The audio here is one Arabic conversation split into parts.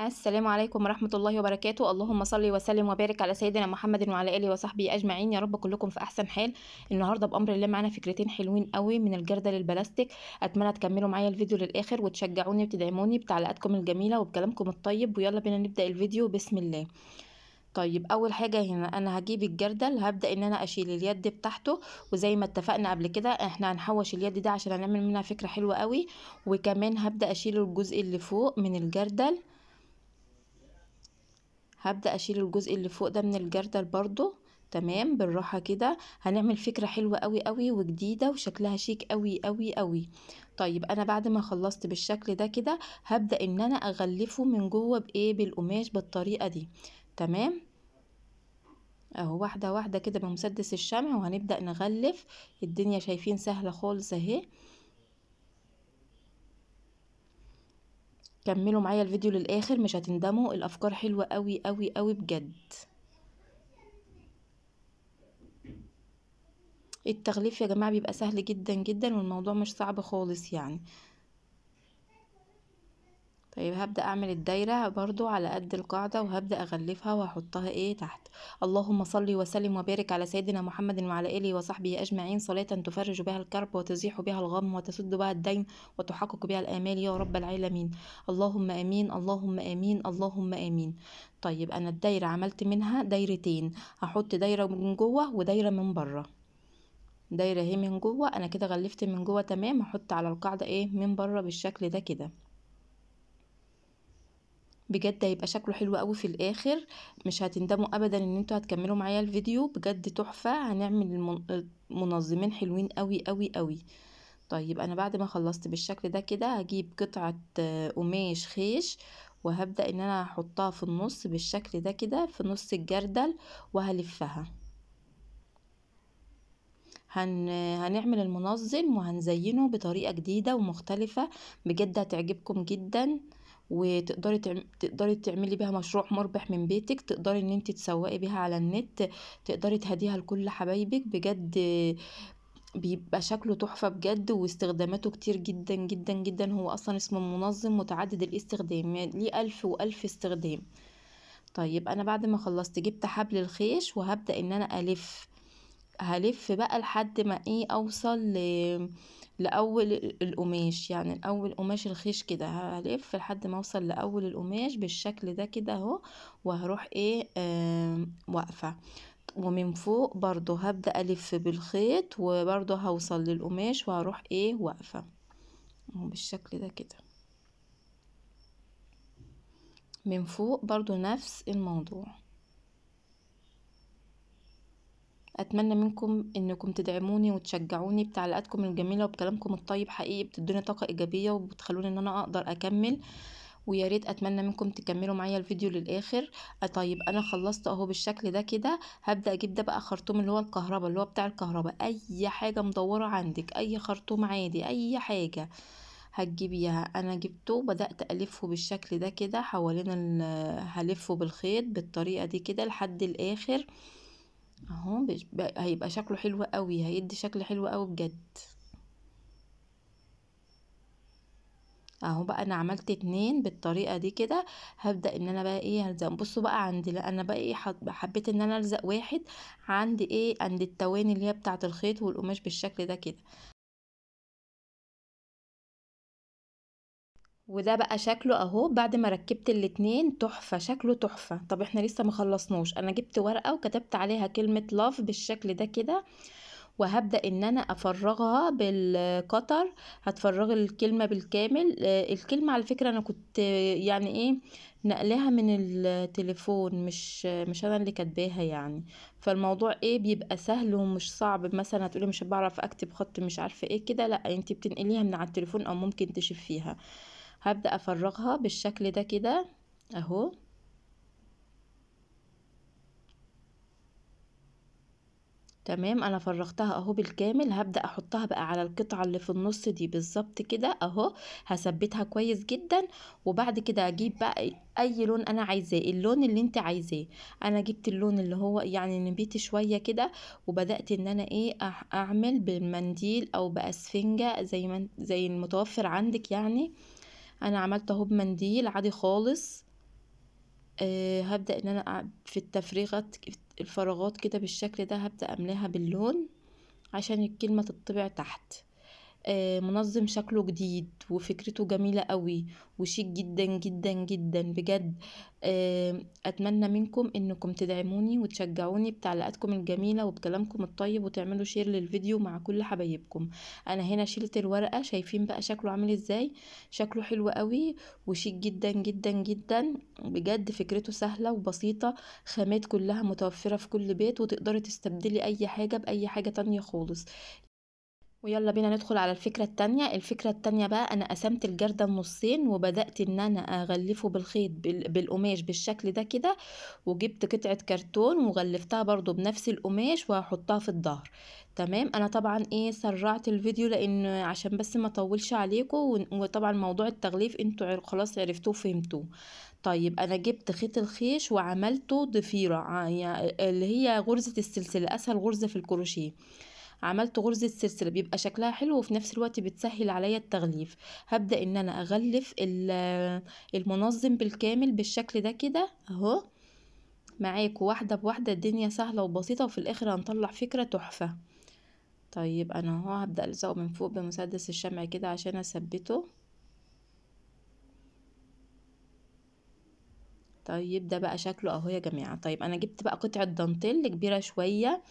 السلام عليكم ورحمة الله وبركاته اللهم صل وسلم وبارك على سيدنا محمد وعلى آله وصحبه أجمعين يا رب كلكم في أحسن حال النهاردة بأمر الله معانا فكرتين حلوين قوي من الجردل البلاستيك أتمنى تكملوا معايا الفيديو للآخر وتشجعوني وتدعموني بتعليقاتكم الجميلة وبكلامكم الطيب ويلا بينا نبدأ الفيديو بسم الله طيب اول حاجه هنا انا هجيب الجردل هبدا ان انا اشيل اليد بتاعته وزي ما اتفقنا قبل كده احنا هنحوش اليد ده عشان هنعمل منها فكره حلوه قوي وكمان هبدا اشيل الجزء اللي فوق من الجردل هبدأ اشيل الجزء اللي فوق ده من الجردل برضو تمام بالراحة كده هنعمل فكرة حلوة قوي قوي وجديدة وشكلها شيك قوي قوي قوي طيب انا بعد ما خلصت بالشكل ده كده هبدأ ان انا اغلفه من جوه بايه بالقماش بالطريقة دي تمام اهو واحدة واحدة كده بمسدس الشمع وهنبدأ نغلف الدنيا شايفين سهلة خالص اهي كملوا معايا الفيديو للاخر مش هتندموا الافكار حلوه قوي قوي قوي بجد التغليف يا جماعه بيبقى سهل جدا جدا والموضوع مش صعب خالص يعني طيب هبدأ أعمل الدايرة برضو على قد القاعدة وهبدأ أغلفها وهحطها إيه تحت اللهم صل وسلم وبارك على سيدنا محمد وعلى آله وصحبه أجمعين صلاة تفرج بها الكرب وتزيح بها الغم وتسد بها الدين وتحقق بها الآمال يا رب العالمين اللهم آمين اللهم آمين اللهم آمين طيب أنا الدايرة عملت منها دايرتين هحط دايرة من جوه ودايرة من بره دايرة اهي من جوه أنا كده غلفت من جوه تمام هحط على القاعدة إيه من بره بالشكل ده كده بجد هيبقى شكله حلو قوي في الاخر مش هتندموا ابدا ان انتوا هتكملوا معايا الفيديو بجد تحفه هنعمل منظمين حلوين قوي قوي قوي طيب انا بعد ما خلصت بالشكل ده كده هجيب قطعه قماش خيش وهبدا ان انا احطها في النص بالشكل ده كده في نص الجردل وهلفها هن... هنعمل المنظم وهنزينه بطريقه جديده ومختلفه بجد هتعجبكم جدا وتقدري تقدري تعملي بيها مشروع مربح من بيتك تقدري ان انت تسوقي بيها على النت تقدري تهديها لكل حبايبك بجد بيبقى شكله تحفة بجد واستخداماته كتير جدا جدا جدا هو اصلا اسمه منظم متعدد الاستخدام يعني ليه الف والف استخدام طيب انا بعد ما خلصت جبت حبل الخيش وهبدأ ان انا الف هلف بقى لحد ما ايه اوصل ل... لأول القماش يعني أول قماش الخيش كده هلف لحد ما أوصل لأول القماش بالشكل ده كده أهو وهروح إيه واقفة ومن فوق برضو هبدأ ألف بالخيط وبرضو هوصل للقماش وهروح إيه واقفة بالشكل ده كده من فوق برضو نفس الموضوع اتمنى منكم انكم تدعموني وتشجعوني بتعليقاتكم الجميله وبكلامكم الطيب حقيقي بتدوني طاقه ايجابيه وبتخلوني ان انا اقدر اكمل ويا ريت اتمنى منكم تكملوا معايا الفيديو للاخر أه طيب انا خلصت اهو بالشكل ده كده هبدا اجيب ده بقى خرطوم اللي هو الكهرباء اللي هو بتاع الكهرباء اي حاجه مدوره عندك اي خرطوم عادي اي حاجه هتجيبيها انا جبته بدات الفه بالشكل ده كده حوالين هلفه بالخيط بالطريقه دي كده لحد الاخر اهو هيبقى شكله حلو قوي هيدي شكل حلو قوي بجد اهو بقى انا عملت اتنين بالطريقه دي كده هبدا ان انا بقى ايه هلزق بصوا بقى عندي لا انا بقى ايه حبيت ان انا الزق واحد عند ايه عند التواني اللي هي بتاعه الخيط والقماش بالشكل ده كده وده بقى شكله اهو بعد ما ركبت الاتنين تحفة شكله تحفة طب احنا لسه مخلصناش انا جبت ورقة وكتبت عليها كلمة لاف بالشكل ده كده وهبدأ ان انا افرغها بالقطر هتفرغ الكلمة بالكامل آه، الكلمة على فكرة انا كنت يعني ايه نقلها من التليفون مش مش انا اللي كاتباها يعني فالموضوع ايه بيبقى سهل ومش صعب مثلا هتقولي مش بعرف اكتب خط مش عارفه ايه كده لا انت بتنقليها من على التليفون او ممكن تشفيها هبدأ أفرغها بالشكل ده كده أهو تمام انا فرغتها اهو بالكامل هبدأ احطها بقى على القطعة اللي في النص دي بالظبط كده اهو هثبتها كويس جدا وبعد كده اجيب بقى اي لون انا عايزاه اللون اللي انت عايزاه انا جبت اللون اللي هو يعني نبيت شوية كده وبدأت ان انا ايه اعمل بالمنديل او باسفنجة زي ما زي المتوفر عندك يعني آه انا عملت اهو بمنديل عادي خالص أه هبدا ان انا في التفريغات الفراغات كده بالشكل ده هبدا املاها باللون عشان الكلمه تطبع تحت آه، منظم شكله جديد وفكرته جميلة قوي وشيك جدا جدا جدا بجد آه، اتمنى منكم انكم تدعموني وتشجعوني بتعليقاتكم الجميلة وبكلامكم الطيب وتعملوا شير للفيديو مع كل حبايبكم انا هنا شلت الورقة شايفين بقى شكله عامل ازاي شكله حلو قوي وشيك جدا جدا جدا بجد فكرته سهلة وبسيطة خامات كلها متوفرة في كل بيت وتقدري تستبدلي اي حاجة باي حاجة تانية خالص ويلا بينا ندخل على الفكرة التانية الفكرة التانية بقى أنا قسمت الجردل نصين وبدأت إن أنا أغلفه بالخيط بالقماش بالشكل ده كده وجبت قطعة كرتون وغلفتها برضو بنفس القماش وهحطها في الظهر تمام انا طبعا ايه سرعت الفيديو لان عشان بس ما طولش عليكم وطبعا موضوع التغليف انتوا خلاص عرفتوه فهمتوه طيب انا جبت خيط الخيش وعملته ضفيره آه، يعني اللي هي غرزه السلسله اسهل غرزه في الكروشيه عملت غرزة سلسلة بيبقى شكلها حلو وفي نفس الوقت بتسهل عليا التغليف هبدأ ان انا اغلف المنظم بالكامل بالشكل ده كده اهو معاكوا واحدة بواحدة الدنيا سهلة وبسيطة وفي الاخر هنطلع فكرة تحفة طيب انا اهو هبدأ الزق من فوق بمسدس الشمع كده عشان اثبته طيب ده بقى شكله اهو يا جماعه طيب انا جبت بقى قطعه دانتيل كبيره شويه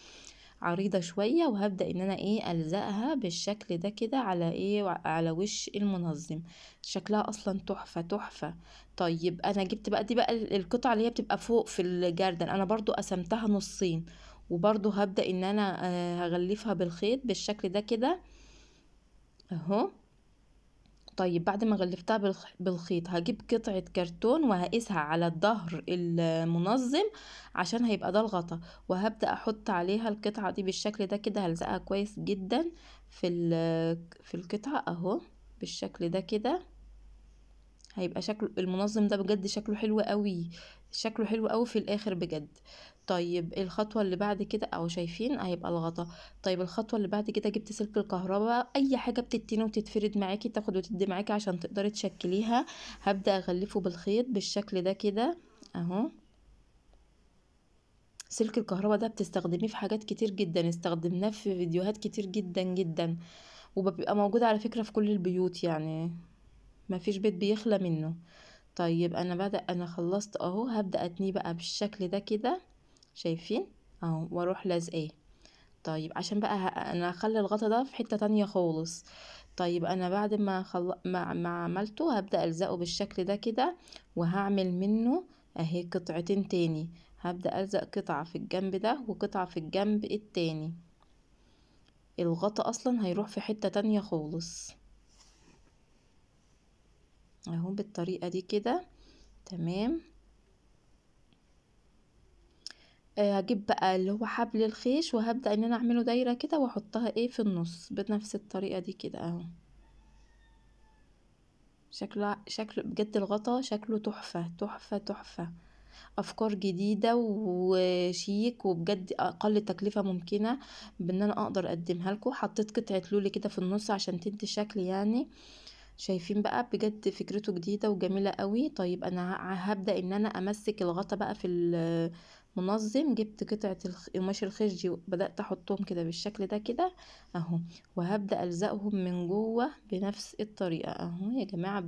عريضة شوية وهبدأ ان انا ايه الزقها بالشكل ده كده على ايه على وش المنظم شكلها اصلا تحفة تحفة طيب انا جبت بقى دي بقى القطعة اللي هي بتبقى فوق في الجاردن انا برضو قسمتها نصين وبرضو هبدأ ان انا آه، هغلفها بالخيط بالشكل ده كده اهو طيب بعد ما غلفتها بالخيط هجيب قطعة كرتون وهقيسها على الظهر المنظم عشان هيبقى ده الغطا وهبدأ احط عليها القطعة دي بالشكل ده كده هلزقها كويس جدا في في القطعة اهو بالشكل ده كده هيبقى شكله المنظم ده بجد شكله حلو قوي شكله حلو قوي في الاخر بجد طيب الخطوة اللي بعد كده أهو شايفين هيبقى الغطا طيب الخطوة اللي بعد كده جبت سلك الكهرباء أي حاجة بتتني وتتفرد معاكي تاخد وتدي معاكي عشان تقدري تشكليها هبدأ أغلفه بالخيط بالشكل ده كده أهو سلك الكهرباء ده بتستخدميه في حاجات كتير جدا استخدمناه في فيديوهات كتير جدا جدا وبيبقى موجود على فكرة في كل البيوت يعني ما فيش بيت بيخلى منه طيب انا بدأ انا خلصت اهو هبدأ اتنيه بقى بالشكل ده كده شايفين اهو واروح لازقاه طيب عشان بقى انا هخلي الغطا ده في حتة تانية خالص طيب انا بعد ما, خل... ما... ما عملته هبدأ الزقه بالشكل ده كده وهعمل منه اهي قطعتين تاني هبدأ الزق قطعة في الجنب ده وقطعة في الجنب التاني الغطا اصلا هيروح في حتة تانية خالص اهو بالطريقة دي كده تمام هجيب بقى اللي هو حبل الخيش وهبدأ ان انا اعمله دايرة كده واحطها ايه في النص بنفس الطريقة دي كده اهو شكله شكله بجد الغطا شكله تحفة تحفة تحفة افكار جديدة وشيك وبجد اقل تكلفة ممكنة بان انا اقدر اقدمها لكم حطيت قطعة لولي كده في النص عشان تدي شكل يعني شايفين بقى بجد فكرته جديدة وجميلة قوي طيب انا هبدأ ان انا امسك الغطا بقى في منظم جبت قطعة القماش الخشدي وبدأت احطهم كده بالشكل ده كده اهو وهبدأ ألزقهم من جوه بنفس الطريقة اهو يا جماعة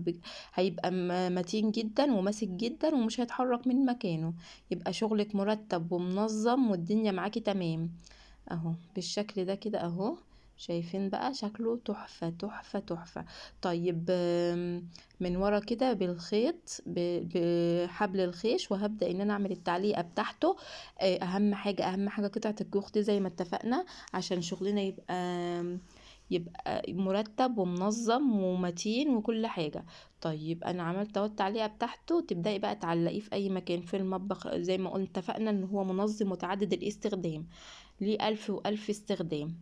هيبقى متين جدا وماسك جدا ومش هيتحرك من مكانه يبقى شغلك مرتب ومنظم والدنيا معاكي تمام اهو بالشكل ده كده اهو شايفين بقى شكله تحفة تحفة تحفة طيب من ورا كده بالخيط بحبل الخيش وهبدأ ان انا اعمل التعليقة بتاعته آه، اهم حاجة اهم حاجة قطعة الكوخ دي زي ما اتفقنا عشان شغلنا يبقى يبقى مرتب ومنظم ومتين وكل حاجة طيب انا عملت اهو التعليقه بتاعته تبداي بقى تعلقيه في اي مكان في المطبخ زي ما قلنا اتفقنا ان هو منظم متعدد الاستخدام ليه الف والف استخدام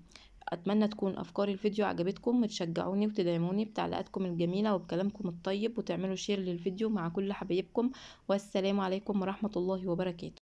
اتمنى تكون افكار الفيديو عجبتكم وتشجعوني وتدعموني بتعليقاتكم الجميله وبكلامكم الطيب وتعملوا شير للفيديو مع كل حبايبكم والسلام عليكم ورحمه الله وبركاته